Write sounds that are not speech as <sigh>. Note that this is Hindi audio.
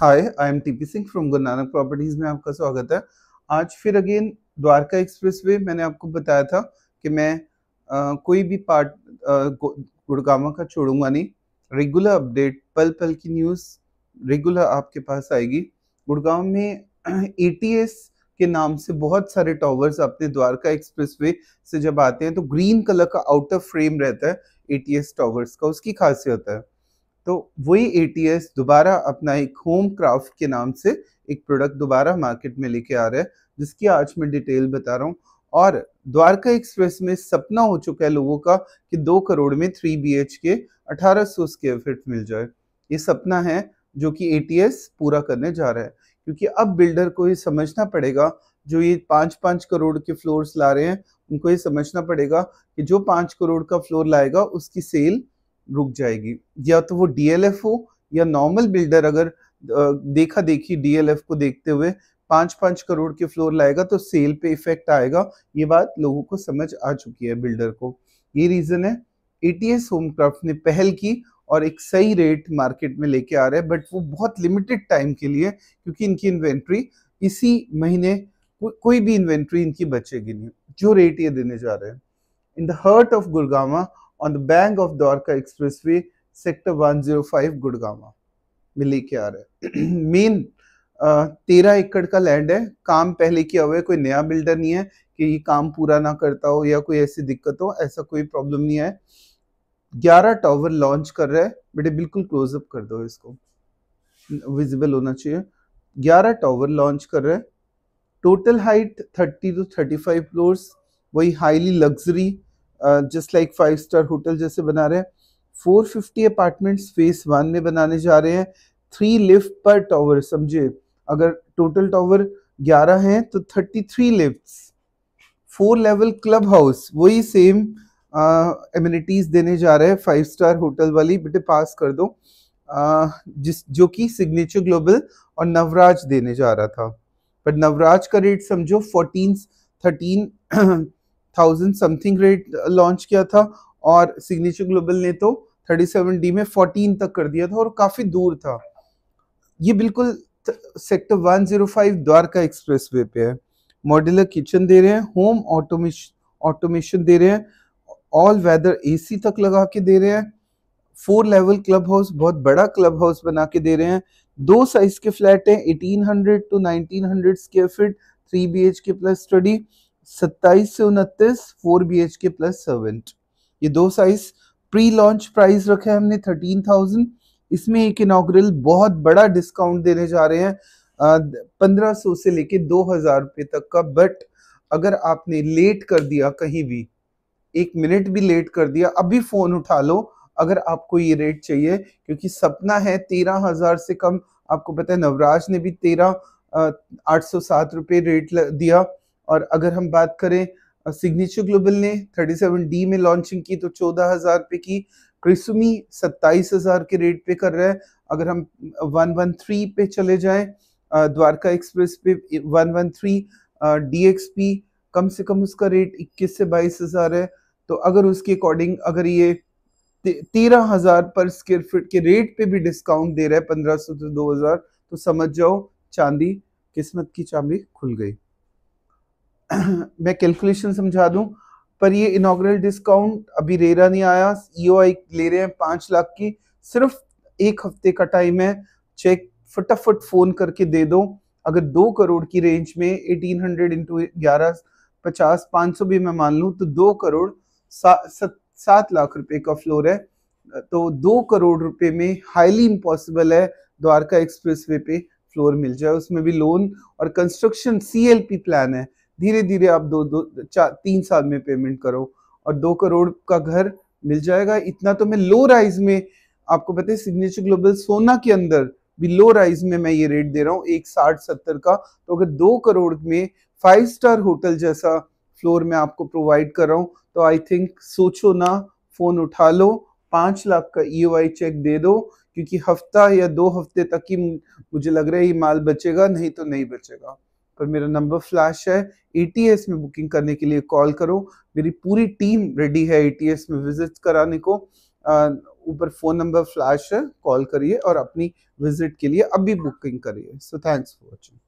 hi I am TP Singh from Guru Nanak properties में आपका स्वागत है आज फिर अगेन द्वारका एक्सप्रेसवे मैंने आपको बताया था कि मैं आ, कोई भी पार्ट गुड़गामा का छोड़ूंगा नहीं रेगुलर अपडेट पल पल की न्यूज़ रेगुलर आपके पास आएगी गुड़गांव में ए <clears throat> के नाम से बहुत सारे टॉवर्स अपने द्वारका एक्सप्रेस से जब आते हैं तो ग्रीन कलर का आउटर फ्रेम रहता है ए टॉवर्स का उसकी खासियत है तो वही ए टी एस दोबारा अपना एक होम क्राफ्ट के नाम से एक प्रोडक्ट दोबारा मार्केट में लेके आ रहा है जिसकी आज मैं डिटेल बता रहा हूँ और द्वारका एक्सप्रेस में सपना हो चुका है लोगों का कि दो करोड़ में थ्री बी एच के अठारह सौ स्क्वेयर फिट मिल जाए ये सपना है जो कि ए टी एस पूरा करने जा रहा है क्योंकि अब बिल्डर को ये समझना पड़ेगा जो ये पाँच पाँच करोड़ के फ्लोर्स ला रहे हैं उनको ये समझना पड़ेगा कि जो पाँच करोड़ का फ्लोर लाएगा उसकी सेल रुक जाएगी या तो वो डीएलएफ हो या नॉर्मल बिल्डर अगर देखा देखी डीएलएफ को देखते हुए पांच पांच करोड़ के फ्लोर लाएगा तो सेल पे इफेक्ट आएगा ये बात लोगों को समझ आ चुकी है बिल्डर को ये रीज़न है एटीएस होमक्राफ्ट ने पहल की और एक सही रेट मार्केट में लेके आ रहे हैं बट वो बहुत लिमिटेड टाइम के लिए क्योंकि इनकी इन्वेंट्री इसी महीने को, कोई भी इन्वेंट्री इनकी बचेगी नहीं जो रेट ये देने जा रहे हैं in the heart of Gurgaon on the bank of Dwarka Expressway, Sector 105, Gurgaon में लेके आ रहे हैं <clears throat> मेन तेरह एकड़ का लैंड है काम पहले किया हुआ है कोई नया बिल्डर नहीं है कि ये काम पूरा ना करता हो या कोई ऐसी दिक्कत हो ऐसा कोई प्रॉब्लम नहीं है ग्यारह टावर लॉन्च कर रहे है बेटे बिल्कुल क्लोजअप कर दो इसको विजिबल होना चाहिए ग्यारह टावर लॉन्च कर रहे है total height thirty two thirty five floors वही highly luxury just like five star hotel जैसे बना रहे हैं 450 अपार्टमेंट्स फेस वन में बनाने जा रहे हैं थ्री लिफ्ट पर टावर समझिए अगर टोटल टावर 11 हैं तो 33 lifts four level club house वही सेम एमिनिटीज देने जा रहे हैं फाइव स्टार होटल वाली बेटे पास कर दो आ, जिस जो कि सिग्नेचर ग्लोबल और नवराज देने जा रहा था बट नवराज का रेट समझो fourteen thirteen thousand something rate launch किया था और सिग्नेचर ग्लोबल ने तो थर्टी सेवन डी में फोर्टीन तक कर दिया था और काफ़ी दूर था ये बिल्कुल sector five Dwarka expressway पे है मॉड्यूलर किचन दे रहे हैं होम ऑटोमेशन ऑटोमेशन दे रहे हैं ऑल वेदर ए तक लगा के दे रहे हैं फोर लेवल क्लब हाउस बहुत बड़ा क्लब हाउस बना के दे रहे हैं दो साइज के फ्लैट हैं 1800 to 1900 square feet three B K plus study सत्ताईस से उनतीस four B H K plus servant ये दो साइज प्री लॉन्च प्राइस रखे हैं हमने थर्टीन थाउजेंड इसमें एक इनाग्रल बहुत बड़ा डिस्काउंट देने जा रहे हैं पंद्रह सौ से लेके दो हजार रुपये तक का बट अगर आपने लेट कर दिया कहीं भी एक मिनट भी लेट कर दिया अभी फोन उठा लो अगर आपको ये रेट चाहिए क्योंकि सपना है तेरह हजार से कम आपको पता है नवराज ने भी तेरह आठ सौ सात रुपये रेट दिया और अगर हम बात करें सिग्नेचर ग्लोबल ने 37D में लॉन्चिंग की तो 14,000 पे की क्रिसमी 27,000 के रेट पे कर रहा है अगर हम 113 पे चले जाएं द्वारका एक्सप्रेस पे 113 डीएक्सपी कम से कम उसका रेट 21 से 22,000 है तो अगर उसके अकॉर्डिंग अगर ये तेरह हजार पर स्क्वेयर फीट के रेट पे भी डिस्काउंट दे रहा है पंद्रह सौ से दो हजार तो समझ जाओ चांदी किस्मत की चांदी खुल गई मैं कैलकुलेशन समझा दूं पर ये इनग्रल डिस्काउंट अभी रेरा नहीं आया ईओआई e ले रहे हैं पांच लाख की सिर्फ एक हफ्ते का टाइम है चेक फटाफट फोन करके दे दो अगर दो करोड़ की रेंज में एटीन हंड्रेड इंटू ग्यारह पचास पाँच सौ भी मैं मान लूँ तो दो करोड़ सा, सात लाख रुपए का फ्लोर है तो दो करोड़ रुपए में हाईली इम्पॉसिबल है द्वारका एक्सप्रेस वे पे फ्लोर मिल जाए उसमें भी लोन और कंस्ट्रक्शन सीएलपी प्लान है धीरे धीरे आप दो दो चार तीन साल में पेमेंट करो और दो करोड़ का घर मिल जाएगा इतना तो मैं लो राइज में आपको पता है सिग्नेचर ग्लोबल सोना के अंदर भी लो राइज में मैं ये रेट दे रहा हूँ एक साठ सत्तर का तो अगर दो करोड़ में फाइव स्टार होटल जैसा फ्लोर में आपको प्रोवाइड कर रहा हूँ तो आई थिंक सोचो ना फोन उठा लो पांच लाख का ई e चेक दे दो क्योंकि हफ्ता या दो हफ्ते तक ही मुझे लग रहा है ये माल बचेगा नहीं तो नहीं बचेगा पर मेरा नंबर फ्लैश है एटीएस में बुकिंग करने के लिए कॉल करो मेरी पूरी टीम रेडी है एटीएस में विजिट कराने को ऊपर फ़ोन नंबर फ्लैश है कॉल करिए और अपनी विजिट के लिए अभी बुकिंग करिए सो थैंक्स फॉर वॉचिंग